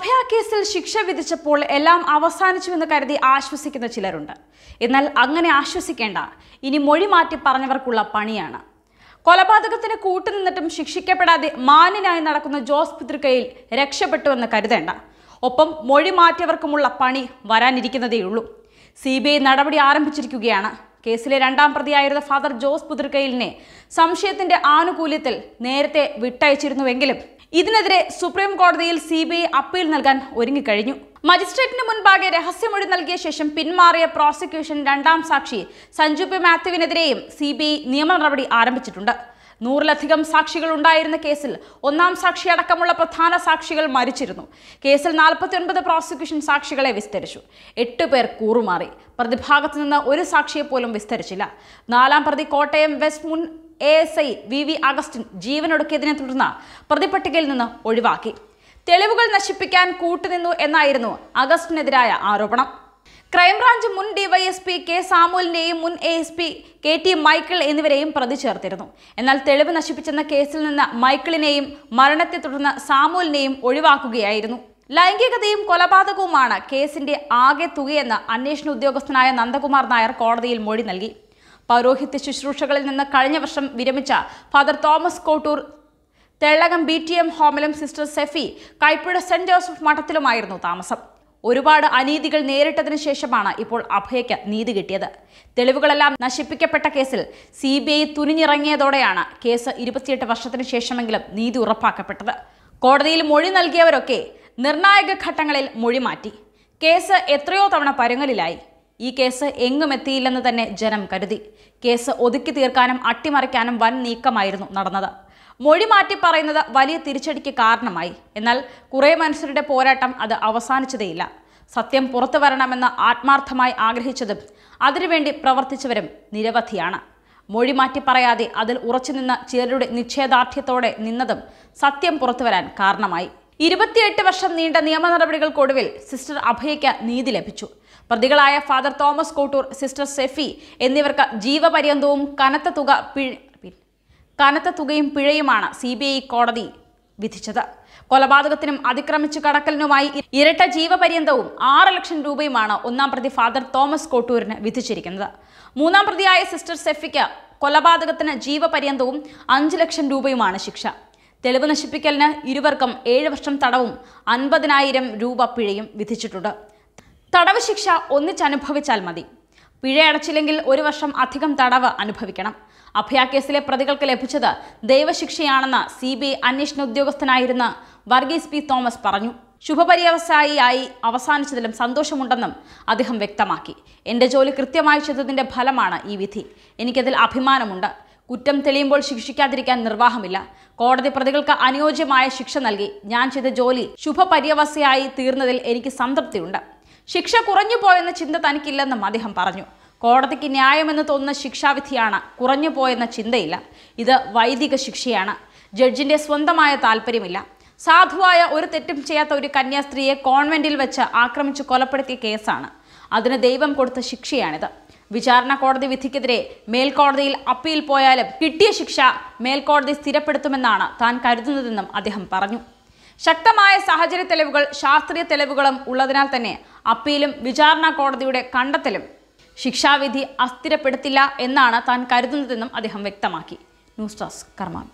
നിർഭയ കേസിൽ ശിക്ഷ വിധിച്ചപ്പോൾ എല്ലാം അവസാനിച്ചുവെന്ന് കരുതി ആശ്വസിക്കുന്ന ചിലരുണ്ട് എന്നാൽ അങ്ങനെ ആശ്വസിക്കേണ്ട ഇനി മൊഴി മാറ്റി പറഞ്ഞവർക്കുള്ള പണിയാണ് കൊലപാതകത്തിന് കൂട്ടുനിന്നിട്ടും ശിക്ഷിക്കപ്പെടാതെ മാന്യനായി നടക്കുന്ന ജോസ് രക്ഷപ്പെട്ടു രക്ഷപ്പെട്ടുവെന്ന് കരുതേണ്ട ഒപ്പം മൊഴി മാറ്റിയവർക്കുമുള്ള പണി വരാനിരിക്കുന്നതേയുള്ളൂ സി ബി ഐ നടപടി ആരംഭിച്ചിരിക്കുകയാണ് കേസിലെ രണ്ടാം പ്രതിയായിരുന്ന ഫാദർ ജോസ് പുതൃക്കയിലിനെ സംശയത്തിന്റെ ആനുകൂല്യത്തിൽ നേരത്തെ വിട്ടയച്ചിരുന്നുവെങ്കിലും ഇതിനെതിരെ സുപ്രീം കോടതിയിൽ സി ബി ഐ അപ്പീൽ നൽകാൻ ഒരുങ്ങിക്കഴിഞ്ഞു മജിസ്ട്രേറ്റിന് മുൻപാകെ രഹസ്യമൊഴി നൽകിയ ശേഷം പിന്മാറിയ പ്രോസിക്യൂഷൻ രണ്ടാം സാക്ഷി സഞ്ജു പി മാത്യുവിനെതിരെയും സി ബി ഐ നിയമ നടപടി ആരംഭിച്ചിട്ടുണ്ട് നൂറിലധികം സാക്ഷികൾ ഉണ്ടായിരുന്ന കേസിൽ ഒന്നാം സാക്ഷി അടക്കമുള്ള പ്രധാന സാക്ഷികൾ മരിച്ചിരുന്നു കേസിൽ നാൽപ്പത്തിയൊൻപത് പ്രോസിക്യൂഷൻ സാക്ഷികളെ വിസ്തരിച്ചു എട്ട് പേർ കൂറുമാറി പ്രതിഭാഗത്തു നിന്ന് ഒരു സാക്ഷിയെ പോലും വിസ്തരിച്ചില്ല നാലാം പ്രതി കോട്ടയം വെസ്റ്റ് മുൻ A S I V V Augustine ജീവനൊടുക്കിയതിനെ തുടർന്ന് പ്രതിപട്ടികയിൽ നിന്ന് ഒഴിവാക്കി തെളിവുകൾ നശിപ്പിക്കാൻ കൂട്ടുനിന്നു എന്നായിരുന്നു അഗസ്റ്റിനെതിരായ ആരോപണം ക്രൈംബ്രാഞ്ച് മുൻ ഡിവൈഎസ്പി കെ സാമുലിനെയും മുൻ A S P K T Michael എന്നിവരെയും പ്രതി ചേർത്തിരുന്നു എന്നാൽ തെളിവ് നശിപ്പിച്ചെന്ന കേസിൽ നിന്ന് മൈക്കിളിനെയും മരണത്തെ തുടർന്ന് സാമുലിനെയും ഒഴിവാക്കുകയായിരുന്നു ലൈംഗികതയും കൊലപാതകവുമാണ് കേസിന്റെ ആകെ തുകയെന്ന് അന്വേഷണ ഉദ്യോഗസ്ഥനായ നന്ദകുമാർ നായർ കോടതിയിൽ മൊഴി നൽകി പൗരോഹിത്യ ശുശ്രൂഷകളിൽ നിന്ന് കഴിഞ്ഞ വർഷം വിരമിച്ച father Thomas Kottoor Thellakam B T M ഹോമിലും sister Sephy Kaipuzha saint Joseph മഠത്തിലുമായിരുന്നു താമസം ഒരുപാട് അനീതികൾ നേരിട്ടതിനു ശേഷമാണ് ഇപ്പോൾ അഭയയ്ക്ക് നീതി കിട്ടിയത് തെളിവുകളെല്ലാം നശിപ്പിക്കപ്പെട്ട കേസിൽ സി ബി ഐ തുനിഞ്ഞിറങ്ങിയതോടെയാണ് കേസ് ഇരുപത്തിയെട്ട് വർഷത്തിനു ശേഷമെങ്കിലും നീതി ഉറപ്പാക്കപ്പെട്ടത് കോടതിയിൽ മൊഴി നൽകിയവരൊക്കെ നിർണായക ഘട്ടങ്ങളിൽ മൊഴി മാറ്റി കേസ് എത്രയോ തവണ പരങ്ങലിലായി ഈ കേസ് എങ്ങും എത്തിയില്ലെന്ന് തന്നെ ജനം കരുതി കേസ് ഒതുക്കി തീർക്കാനും അട്ടിമറിക്കാനും വൻ നീക്കമായിരുന്നു നടന്നത് മൊഴി മാറ്റി പറയുന്നത് വലിയ തിരിച്ചടിക്ക് കാരണമായി എന്നാൽ കുറേ മനുഷ്യരുടെ പോരാട്ടം അത് അവസാനിച്ചതേയില്ല സത്യം പുറത്തു വരണമെന്ന് ആത്മാർത്ഥമായി ആഗ്രഹിച്ചതും അതിനുവേണ്ടി പ്രവർത്തിച്ചവരും നിരവധിയാണ് മൊഴി മാറ്റി പറയാതെ അതിൽ ഉറച്ചുനിന്ന ചിലരുടെ നിശ്ചയദാർഢ്യത്തോടെ നിന്നതും സത്യം പുറത്തുവരാൻ കാരണമായി ഇരുപത്തിയെട്ട് വർഷം നീണ്ട നിയമ നടപടികൾക്കൊടുവിൽ സിസ്റ്റർ അഭയയ്ക്ക് നീതി ലഭിച്ചു പ്രതികളായ father Thomas Kottoor sister Sephy എന്നിവർക്ക് ജീവപര്യന്തവും കനത്ത തുക കനത്ത തുകയും പിഴയുമാണ് സി കോടതി വിധിച്ചത് കൊലപാതകത്തിനും അതിക്രമിച്ചു കടക്കലിനുമായി ഇരട്ട ജീവപര്യന്തവും ആറ് ലക്ഷം രൂപയുമാണ് ഒന്നാം പ്രതി ഫാദർ തോമസ് കോട്ടൂരിന് വിധിച്ചിരിക്കുന്നത് മൂന്നാം പ്രതിയായ സിസ്റ്റർ സെഫിക്ക് കൊലപാതകത്തിന് ജീവപര്യന്തവും അഞ്ച് ലക്ഷം രൂപയുമാണ് ശിക്ഷ തെളിവ് നശിപ്പിക്കലിന് ഇരുവർക്കും ഏഴ് വർഷം തടവും അൻപതിനായിരം രൂപ പിഴയും വിധിച്ചിട്ടുണ്ട് തടവ് ശിക്ഷ ഒന്നിച്ചനുഭവിച്ചാൽ മതി പിഴയടച്ചില്ലെങ്കിൽ ഒരു വർഷം അധികം തടവ് അനുഭവിക്കണം അഭയാക്കേസിലെ പ്രതികൾക്ക് ലഭിച്ചത് ദൈവശിക്ഷയാണെന്ന് സി ബി ഐ അന്വേഷണ ഉദ്യോഗസ്ഥനായിരുന്ന വർഗീസ് പി തോമസ് പറഞ്ഞു ശുഭപര്യവസായിയായി അവസാനിച്ചതിലും സന്തോഷമുണ്ടെന്നും അദ്ദേഹം വ്യക്തമാക്കി എൻ്റെ ജോലി കൃത്യമായി ചെയ്തതിൻ്റെ ഫലമാണ് ഈ വിധി എനിക്കതിൽ അഭിമാനമുണ്ട് കുറ്റം തെളിയുമ്പോൾ ശിക്ഷിക്കാതിരിക്കാൻ നിർവാഹമില്ല കോടതി പ്രതികൾക്ക് അനുയോജ്യമായ ശിക്ഷ നൽകി ഞാൻ ചെയ്ത ജോലി ശുഭപര്യവസയായി തീർന്നതിൽ എനിക്ക് സംതൃപ്തിയുണ്ട് ശിക്ഷ കുറഞ്ഞു പോയെന്ന ചിന്ത തനിക്കില്ലെന്നും അദ്ദേഹം പറഞ്ഞു കോടതിക്ക് ന്യായമെന്ന് തോന്നുന്ന ശിക്ഷാവിധിയാണ് കുറഞ്ഞു പോയെന്ന ചിന്തയില്ല ഇത് വൈദിക ശിക്ഷയാണ് ജഡ്ജിന്റെ സ്വന്തമായ താല്പര്യമില്ല സാധുവായ ഒരു തെറ്റും ചെയ്യാത്ത ഒരു കന്യാസ്ത്രീയെ കോൺവെന്റിൽ വെച്ച് ആക്രമിച്ചു കൊലപ്പെടുത്തിയ കേസാണ് അതിന് ദൈവം കൊടുത്ത ശിക്ഷയാണിത് വിചാരണ കോടതി വിധിക്കെതിരെ മേൽക്കോടതിയിൽ അപ്പീൽ പോയാലും കിട്ടിയ ശിക്ഷ മേൽക്കോടതി സ്ഥിരപ്പെടുത്തുമെന്നാണ് താൻ കരുതുന്നതെന്നും അദ്ദേഹം പറഞ്ഞു ശക്തമായ സാഹചര്യ തെളിവുകൾ ശാസ്ത്രീയ തെളിവുകളും ഉള്ളതിനാൽ തന്നെ അപ്പീലും വിചാരണ കോടതിയുടെ കണ്ടെത്തലും ശിക്ഷാവിധി അസ്ഥിരപ്പെടുത്തില്ല എന്നാണ് താൻ കരുതുന്നതെന്നും അദ്ദേഹം വ്യക്തമാക്കി ന്യൂസ് ഡെസ്ക് കർമ്മ